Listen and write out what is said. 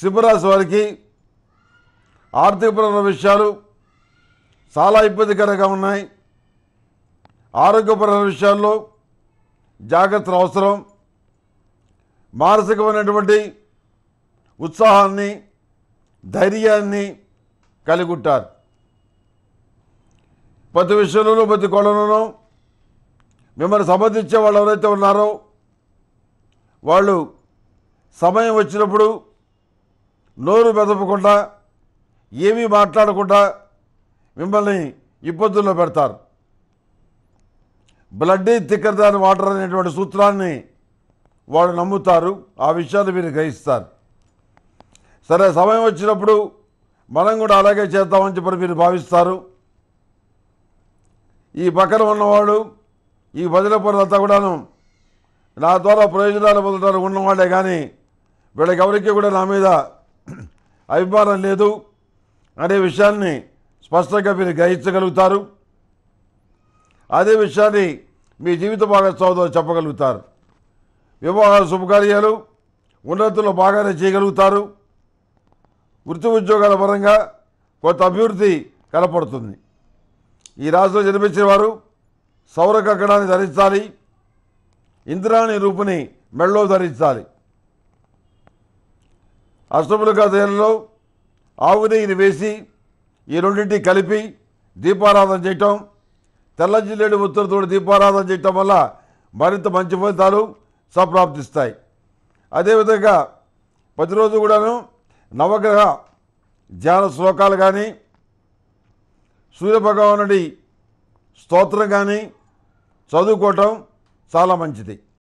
సింహరాశి వారికి ఆర్థికపరమైన విషయాలు చాలా ఇబ్బందికరంగా ఉన్నాయి ఆరోగ్యపరమైన విషయాల్లో జాగ్రత్తలు అవసరం మానసికమైనటువంటి ఉత్సాహాన్ని ధైర్యాన్ని కలిగి ఉంటారు ప్రతి విషయంలోనూ ప్రతి కోణంలోనూ మిమ్మల్ని సంబంధించే వాళ్ళు ఎవరైతే ఉన్నారో వాళ్ళు సమయం వచ్చినప్పుడు నోరు బెదపకుండా ఏమీ మాట్లాడకుండా మిమ్మల్ని ఇబ్బందుల్లో పెడతారు బ్లడ్ థిక్కర్ దాన్ వాటర్ అనేటువంటి సూత్రాన్ని వాళ్ళు నమ్ముతారు ఆ విషయాన్ని మీరు గ్రహిస్తారు సరే సమయం వచ్చినప్పుడు మనం కూడా అలాగే చేద్దామని చెప్పి మీరు భావిస్తారు ఈ పక్కన ఉన్నవాడు ఈ భజన పనులంతా కూడాను నా ద్వారా ప్రయోజనాలు పొందడానికి ఉన్నవాళ్ళే కానీ వీళ్ళకి ఎవరికి కూడా నా మీద అభిమానం లేదు అనే విషయాన్ని స్పష్టంగా మీరు గ్రహించగలుగుతారు అదే విషయాన్ని మీ జీవిత భాగస్వామితో చెప్పగలుగుతారు వివాహాల శుభకార్యాలు ఉన్నతులు బాగానే చేయగలుగుతారు వృత్తి ఉద్యోగాల పరంగా కొంత అభివృద్ధి కనపడుతుంది ఈ రాశిలో జన్మించిన వారు సౌర కక్కడాన్ని ధరించాలి ఇంద్రాణి రూపుని మెళ్ళో ధరించాలి అష్టములుగా తేనెలో ఆవు నెయ్యిని వేసి ఈ రెండింటిని కలిపి దీపారాధన చేయటం తెల్లంజిల్లేడు ఉత్తరతోడు దీపారాధన చేయటం వల్ల మరింత మంచి ఫలితాలు సప్రాప్తిస్తాయి అదేవిధంగా ప్రతిరోజు కూడాను నవగ్రహ ధ్యాన శ్లోకాలు కానీ సూర్యభగవానుడి స్తోత్రం కానీ చదువుకోవటం చాలా మంచిది